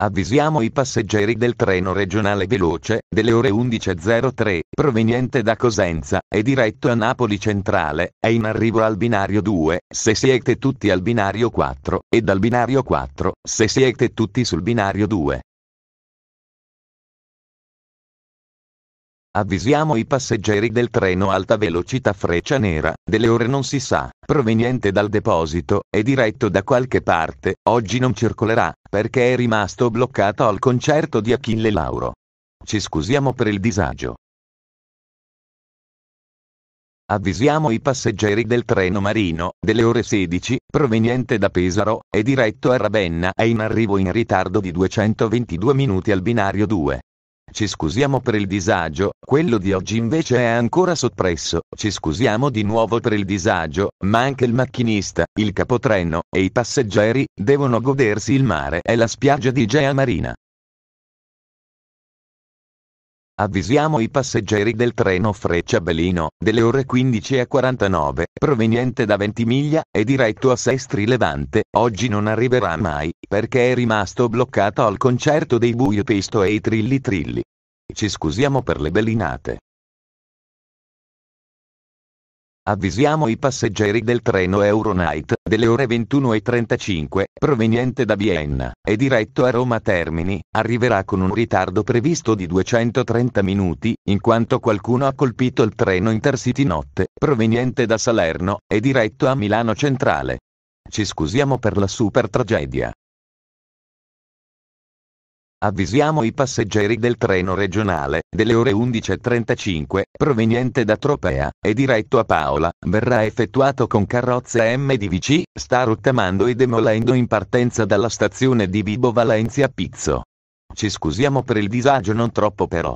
Avvisiamo i passeggeri del treno regionale veloce, delle ore 11.03, proveniente da Cosenza, e diretto a Napoli Centrale, è in arrivo al binario 2, se siete tutti al binario 4, e dal binario 4, se siete tutti sul binario 2. Avvisiamo i passeggeri del treno alta velocità freccia nera, delle ore non si sa, proveniente dal deposito, e diretto da qualche parte, oggi non circolerà, perché è rimasto bloccato al concerto di Achille Lauro. Ci scusiamo per il disagio. Avvisiamo i passeggeri del treno marino, delle ore 16, proveniente da Pesaro, e diretto a Ravenna è in arrivo in ritardo di 222 minuti al binario 2. Ci scusiamo per il disagio, quello di oggi invece è ancora soppresso, ci scusiamo di nuovo per il disagio, ma anche il macchinista, il capotreno, e i passeggeri, devono godersi il mare e la spiaggia di Gea Marina. Avvisiamo i passeggeri del treno Freccia Belino, delle ore 15 a 49, proveniente da Ventimiglia, e diretto a Sestri Levante, oggi non arriverà mai, perché è rimasto bloccato al concerto dei Buio Pisto e i Trilli Trilli. Ci scusiamo per le bellinate. Avvisiamo i passeggeri del treno Euronight, delle ore 21.35, proveniente da Vienna, e diretto a Roma Termini, arriverà con un ritardo previsto di 230 minuti, in quanto qualcuno ha colpito il treno Intercity Notte, proveniente da Salerno, e diretto a Milano Centrale. Ci scusiamo per la super tragedia. Avvisiamo i passeggeri del treno regionale, delle ore 11.35, proveniente da Tropea, e diretto a Paola, verrà effettuato con carrozza MDVC, sta rottamando e demolendo in partenza dalla stazione di Vibo Valencia Pizzo. Ci scusiamo per il disagio non troppo però.